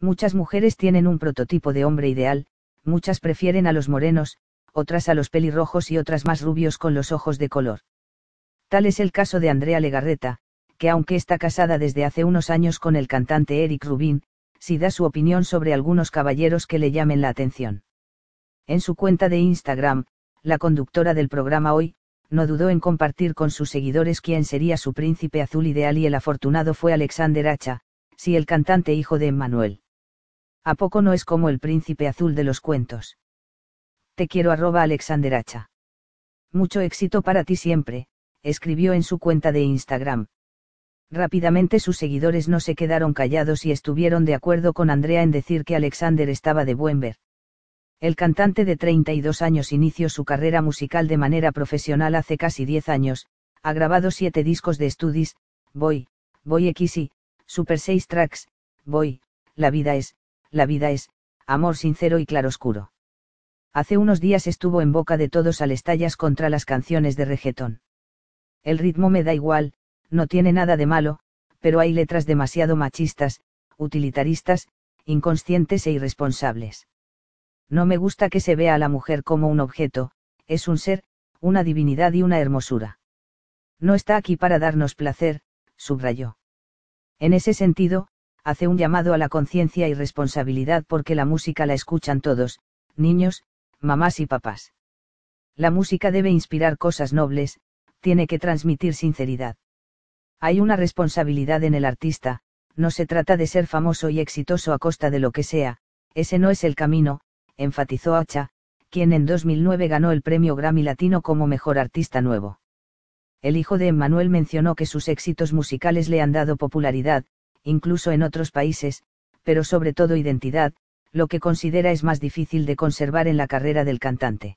Muchas mujeres tienen un prototipo de hombre ideal, muchas prefieren a los morenos, otras a los pelirrojos y otras más rubios con los ojos de color. Tal es el caso de Andrea Legarreta, que aunque está casada desde hace unos años con el cantante Eric Rubin, sí da su opinión sobre algunos caballeros que le llamen la atención. En su cuenta de Instagram, la conductora del programa Hoy, no dudó en compartir con sus seguidores quién sería su príncipe azul ideal y el afortunado fue Alexander Hacha, si el cantante hijo de Emmanuel. ¿A poco no es como el príncipe azul de los cuentos? Te quiero arroba alexanderacha. Mucho éxito para ti siempre, escribió en su cuenta de Instagram. Rápidamente sus seguidores no se quedaron callados y estuvieron de acuerdo con Andrea en decir que Alexander estaba de buen ver. El cantante de 32 años inició su carrera musical de manera profesional hace casi 10 años, ha grabado 7 discos de Voy, Voy Boy y, Super 6 Tracks, Voy, La Vida es, la vida es, amor sincero y claroscuro. Hace unos días estuvo en boca de todos al estallas contra las canciones de regetón. El ritmo me da igual, no tiene nada de malo, pero hay letras demasiado machistas, utilitaristas, inconscientes e irresponsables. No me gusta que se vea a la mujer como un objeto, es un ser, una divinidad y una hermosura. No está aquí para darnos placer, subrayó. En ese sentido, hace un llamado a la conciencia y responsabilidad porque la música la escuchan todos, niños, mamás y papás. La música debe inspirar cosas nobles, tiene que transmitir sinceridad. Hay una responsabilidad en el artista, no se trata de ser famoso y exitoso a costa de lo que sea, ese no es el camino, enfatizó Acha, quien en 2009 ganó el premio Grammy Latino como Mejor Artista Nuevo. El hijo de Emmanuel mencionó que sus éxitos musicales le han dado popularidad, incluso en otros países, pero sobre todo identidad, lo que considera es más difícil de conservar en la carrera del cantante.